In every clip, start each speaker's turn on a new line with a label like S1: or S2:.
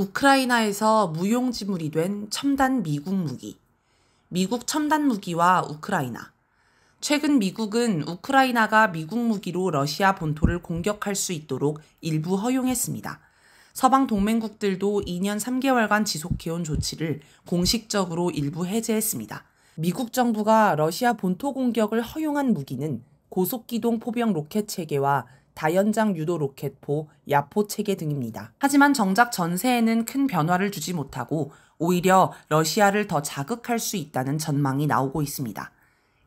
S1: 우크라이나에서 무용지물이 된 첨단 미국 무기. 미국 첨단 무기와 우크라이나. 최근 미국은 우크라이나가 미국 무기로 러시아 본토를 공격할 수 있도록 일부 허용했습니다. 서방 동맹국들도 2년 3개월간 지속해온 조치를 공식적으로 일부 해제했습니다. 미국 정부가 러시아 본토 공격을 허용한 무기는 고속기동 포병 로켓 체계와 다연장 유도 로켓포, 야포 체계 등입니다. 하지만 정작 전세에는 큰 변화를 주지 못하고 오히려 러시아를 더 자극할 수 있다는 전망이 나오고 있습니다.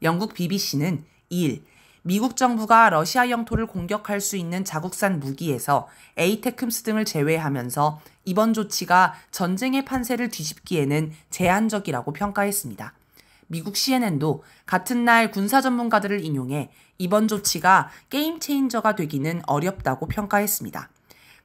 S1: 영국 BBC는 2일 미국 정부가 러시아 영토를 공격할 수 있는 자국산 무기에서 에이테크스 등을 제외하면서 이번 조치가 전쟁의 판세를 뒤집기에는 제한적이라고 평가했습니다. 미국 CNN도 같은 날 군사 전문가들을 인용해 이번 조치가 게임 체인저가 되기는 어렵다고 평가했습니다.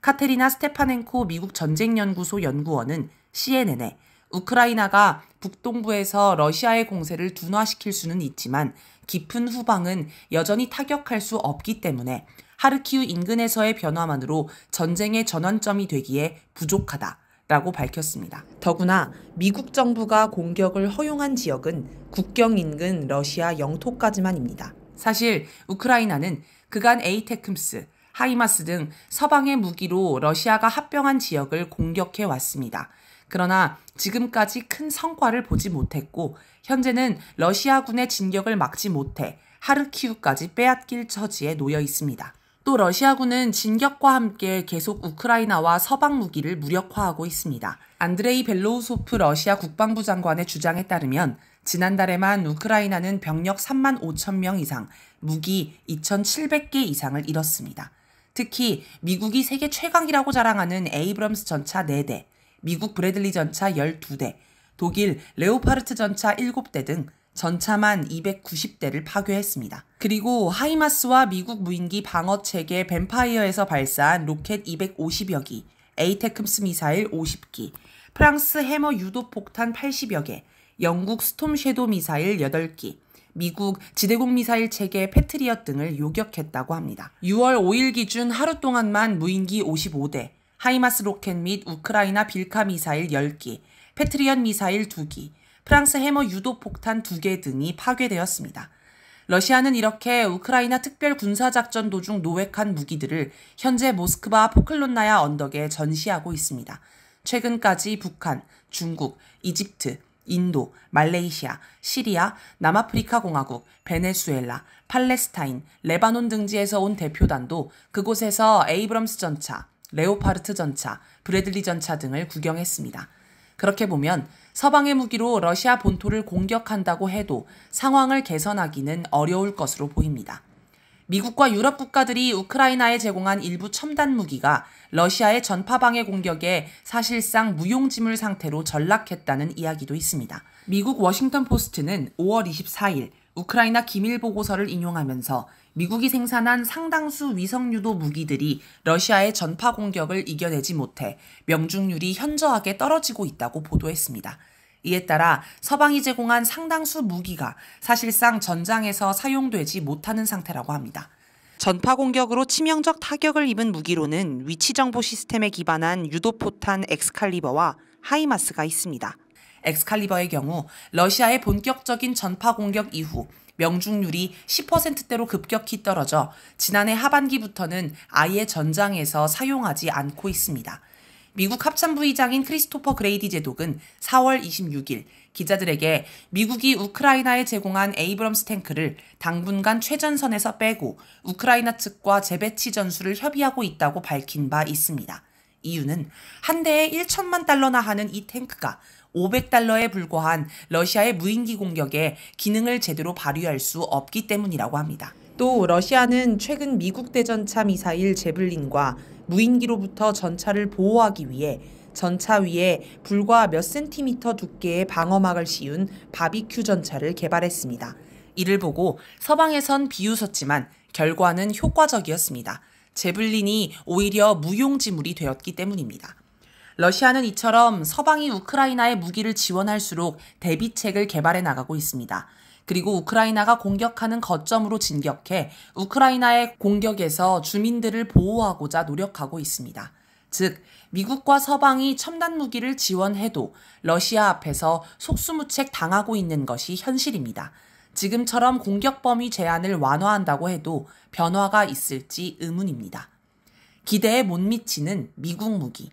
S1: 카테리나 스테파넨코 미국 전쟁연구소 연구원은 CNN에 우크라이나가 북동부에서 러시아의 공세를 둔화시킬 수는 있지만 깊은 후방은 여전히 타격할 수 없기 때문에 하르키우 인근에서의 변화만으로 전쟁의 전환점이 되기에 부족하다. 라고 밝혔습니다. 더구나 미국 정부가 공격을 허용한 지역은 국경 인근 러시아 영토까지만입니다. 사실 우크라이나는 그간 에이테크스, 하이마스 등 서방의 무기로 러시아가 합병한 지역을 공격해 왔습니다. 그러나 지금까지 큰 성과를 보지 못했고 현재는 러시아군의 진격을 막지 못해 하르키우까지 빼앗길 처지에 놓여 있습니다. 또 러시아군은 진격과 함께 계속 우크라이나와 서방 무기를 무력화하고 있습니다. 안드레이 벨로우소프 러시아 국방부 장관의 주장에 따르면 지난달에만 우크라이나는 병력 3만 5천 명 이상, 무기 2,700개 이상을 잃었습니다. 특히 미국이 세계 최강이라고 자랑하는 에이브럼스 전차 4대, 미국 브래들리 전차 12대, 독일 레오파르트 전차 7대 등 전차만 290대를 파괴했습니다. 그리고 하이마스와 미국 무인기 방어 체계 뱀파이어에서 발사한 로켓 250여 기, 에이테크스 미사일 50기, 프랑스 해머 유도 폭탄 80여 개, 영국 스톰 섀도 미사일 8기, 미국 지대공 미사일 체계 패트리엇 등을 요격했다고 합니다. 6월 5일 기준 하루 동안만 무인기 55대, 하이마스 로켓 및 우크라이나 빌카 미사일 10기, 패트리언 미사일 2기, 프랑스 해머 유도 폭탄 2개 등이 파괴되었습니다. 러시아는 이렇게 우크라이나 특별 군사작전 도중 노획한 무기들을 현재 모스크바 포클론나야 언덕에 전시하고 있습니다. 최근까지 북한, 중국, 이집트, 인도, 말레이시아, 시리아, 남아프리카 공화국, 베네수엘라, 팔레스타인, 레바논 등지에서 온 대표단도 그곳에서 에이브럼스 전차, 레오파르트 전차, 브래들리 전차 등을 구경했습니다. 그렇게 보면 서방의 무기로 러시아 본토를 공격한다고 해도 상황을 개선하기는 어려울 것으로 보입니다. 미국과 유럽 국가들이 우크라이나에 제공한 일부 첨단 무기가 러시아의 전파방해 공격에 사실상 무용지물 상태로 전락했다는 이야기도 있습니다. 미국 워싱턴 포스트는 5월 24일 우크라이나 기밀 보고서를 인용하면서 미국이 생산한 상당수 위성 유도 무기들이 러시아의 전파 공격을 이겨내지 못해 명중률이 현저하게 떨어지고 있다고 보도했습니다. 이에 따라 서방이 제공한 상당수 무기가 사실상 전장에서 사용되지 못하는 상태라고 합니다. 전파 공격으로 치명적 타격을 입은 무기로는 위치 정보 시스템에 기반한 유도포탄 엑스칼리버와 하이마스가 있습니다. 엑스칼리버의 경우 러시아의 본격적인 전파 공격 이후 명중률이 10%대로 급격히 떨어져 지난해 하반기부터는 아예 전장에서 사용하지 않고 있습니다. 미국 합참부의장인 크리스토퍼 그레이디 제독은 4월 26일 기자들에게 미국이 우크라이나에 제공한 에이브럼스 탱크를 당분간 최전선에서 빼고 우크라이나 측과 재배치 전술을 협의하고 있다고 밝힌 바 있습니다. 이유는 한 대에 1천만 달러나 하는 이 탱크가 500달러에 불과한 러시아의 무인기 공격에 기능을 제대로 발휘할 수 없기 때문이라고 합니다. 또 러시아는 최근 미국 대전차 미사일 제블린과 무인기로부터 전차를 보호하기 위해 전차 위에 불과 몇 센티미터 두께의 방어막을 씌운 바비큐 전차를 개발했습니다. 이를 보고 서방에선 비웃었지만 결과는 효과적이었습니다. 제블린이 오히려 무용지물이 되었기 때문입니다. 러시아는 이처럼 서방이 우크라이나에 무기를 지원할수록 대비책을 개발해 나가고 있습니다. 그리고 우크라이나가 공격하는 거점으로 진격해 우크라이나의 공격에서 주민들을 보호하고자 노력하고 있습니다. 즉, 미국과 서방이 첨단 무기를 지원해도 러시아 앞에서 속수무책 당하고 있는 것이 현실입니다. 지금처럼 공격 범위 제한을 완화한다고 해도 변화가 있을지 의문입니다. 기대에 못 미치는 미국 무기.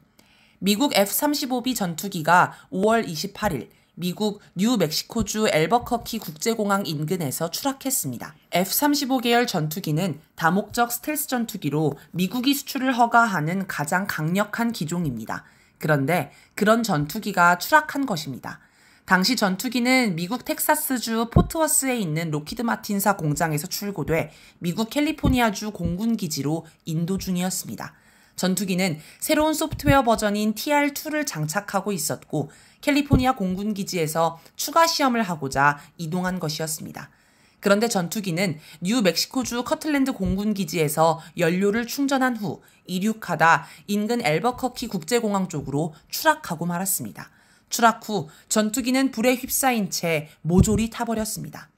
S1: 미국 F-35B 전투기가 5월 28일 미국 뉴멕시코주 엘버커키 국제공항 인근에서 추락했습니다. F-35 계열 전투기는 다목적 스텔스 전투기로 미국이 수출을 허가하는 가장 강력한 기종입니다. 그런데 그런 전투기가 추락한 것입니다. 당시 전투기는 미국 텍사스주 포트워스에 있는 로키드 마틴사 공장에서 출고돼 미국 캘리포니아주 공군기지로 인도 중이었습니다. 전투기는 새로운 소프트웨어 버전인 TR2를 장착하고 있었고 캘리포니아 공군 기지에서 추가 시험을 하고자 이동한 것이었습니다. 그런데 전투기는 뉴멕시코주 커틀랜드 공군 기지에서 연료를 충전한 후 이륙하다 인근 엘버커키 국제공항 쪽으로 추락하고 말았습니다. 추락 후 전투기는 불에 휩싸인 채 모조리 타버렸습니다.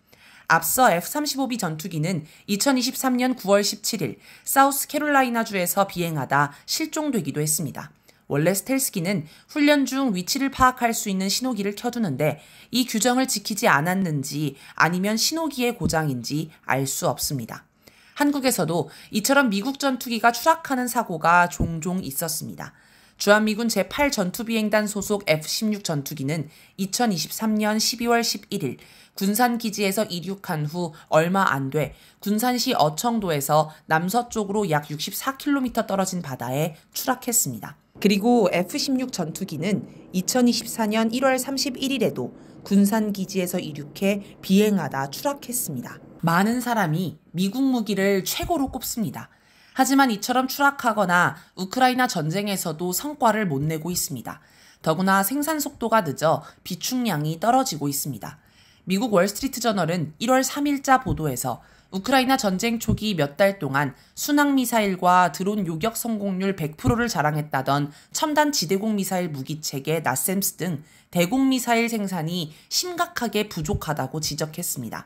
S1: 앞서 F-35B 전투기는 2023년 9월 17일 사우스캐롤라이나주에서 비행하다 실종되기도 했습니다. 원래 스텔스기는 훈련 중 위치를 파악할 수 있는 신호기를 켜두는데 이 규정을 지키지 않았는지 아니면 신호기의 고장인지 알 수 없습니다. 한국에서도 이처럼 미국 전투기가 추락하는 사고가 종종 있었습니다. 주한미군 제8 전투비행단 소속 F-16 전투기는 2023년 12월 11일 군산기지에서 이륙한 후 얼마 안 돼 군산시 어청도에서 남서쪽으로 약 64km 떨어진 바다에 추락했습니다. 그리고 F-16 전투기는 2024년 1월 31일에도 군산기지에서 이륙해 비행하다 추락했습니다. 많은 사람이 미국 무기를 최고로 꼽습니다. 하지만 이처럼 추락하거나 우크라이나 전쟁에서도 성과를 못 내고 있습니다. 더구나 생산 속도가 늦어 비축량이 떨어지고 있습니다. 미국 월스트리트 저널은 1월 3일자 보도에서 우크라이나 전쟁 초기 몇 달 동안 순항 미사일과 드론 요격 성공률 100%를 자랑했다던 첨단 지대공 미사일 무기체계 나셈스 등 대공 미사일 생산이 심각하게 부족하다고 지적했습니다.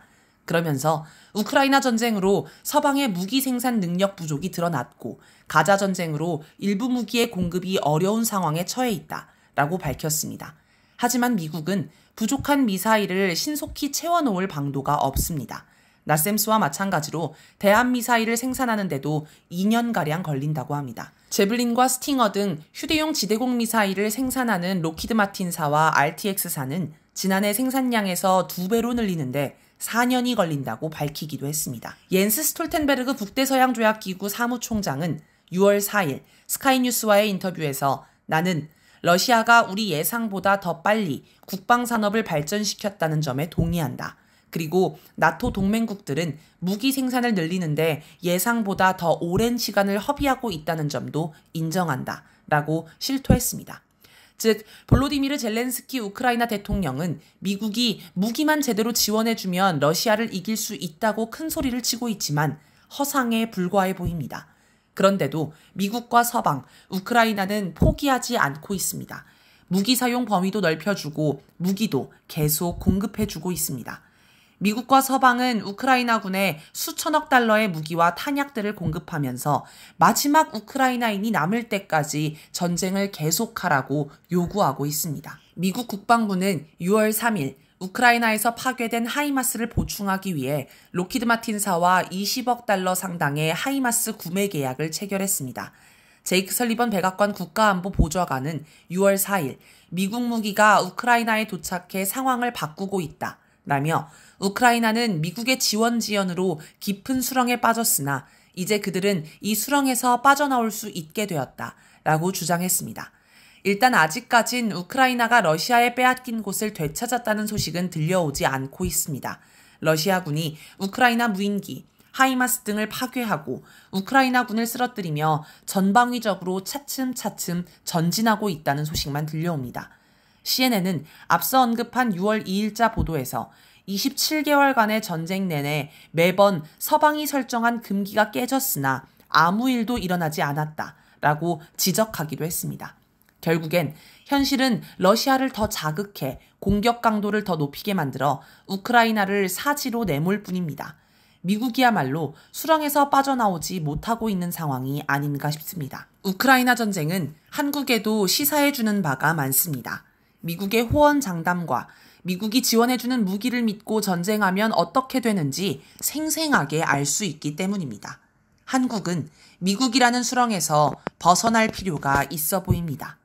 S1: 그러면서 우크라이나 전쟁으로 서방의 무기 생산 능력 부족이 드러났고 가자 전쟁으로 일부 무기의 공급이 어려운 상황에 처해 있다 라고 밝혔습니다. 하지만 미국은 부족한 미사일을 신속히 채워놓을 방도가 없습니다. 나셈스와 마찬가지로 대한 미사일을 생산하는데도 2년가량 걸린다고 합니다. 제블린과 스팅어 등 휴대용 지대공 미사일을 생산하는 로키드 마틴사와 RTX사는 지난해 생산량에서 2배로 늘리는데 4년이 걸린다고 밝히기도 했습니다. 옌스 스톨텐베르그 북대서양 조약기구 사무총장은 6월 4일 스카이뉴스와의 인터뷰에서 나는 러시아가 우리 예상보다 더 빨리 국방산업을 발전시켰다는 점에 동의한다. 그리고 나토 동맹국들은 무기 생산을 늘리는데 예상보다 더 오랜 시간을 허비하고 있다는 점도 인정한다. 라고 실토했습니다. 즉 볼로디미르 젤렌스키 우크라이나 대통령은 미국이 무기만 제대로 지원해주면 러시아를 이길 수 있다고 큰 소리를 치고 있지만 허상에 불과해 보입니다. 그런데도 미국과 서방, 우크라이나는 포기하지 않고 있습니다. 무기 사용 범위도 넓혀주고 무기도 계속 공급해주고 있습니다. 미국과 서방은 우크라이나군에 수천억 달러의 무기와 탄약들을 공급하면서 마지막 우크라이나인이 남을 때까지 전쟁을 계속하라고 요구하고 있습니다. 미국 국방부는 6월 3일 우크라이나에서 파괴된 하이마스를 보충하기 위해 로키드 마틴사와 20억 달러 상당의 하이마스 구매 계약을 체결했습니다. 제이크 설리번 백악관 국가안보 보좌관은 6월 4일 미국 무기가 우크라이나에 도착해 상황을 바꾸고 있다. 라며 우크라이나는 미국의 지원 지연으로 깊은 수렁에 빠졌으나 이제 그들은 이 수렁에서 빠져나올 수 있게 되었다. 라고 주장했습니다. 일단 아직까진 우크라이나가 러시아에 빼앗긴 곳을 되찾았다는 소식은 들려오지 않고 있습니다. 러시아군이 우크라이나 무인기, 하이마스 등을 파괴하고 우크라이나군을 쓰러뜨리며 전방위적으로 차츰차츰 전진하고 있다는 소식만 들려옵니다. CNN은 앞서 언급한 6월 2일자 보도에서 27개월간의 전쟁 내내 매번 서방이 설정한 금기가 깨졌으나 아무 일도 일어나지 않았다. 라고 지적하기도 했습니다. 결국엔 현실은 러시아를 더 자극해 공격 강도를 더 높이게 만들어 우크라이나를 사지로 내몰 뿐입니다. 미국이야말로 수렁에서 빠져나오지 못하고 있는 상황이 아닌가 싶습니다. 우크라이나 전쟁은 한국에도 시사해주는 바가 많습니다. 미국의 호언장담과 미국이 지원해주는 무기를 믿고 전쟁하면 어떻게 되는지 생생하게 알 수 있기 때문입니다. 한국은 미국이라는 수렁에서 벗어날 필요가 있어 보입니다.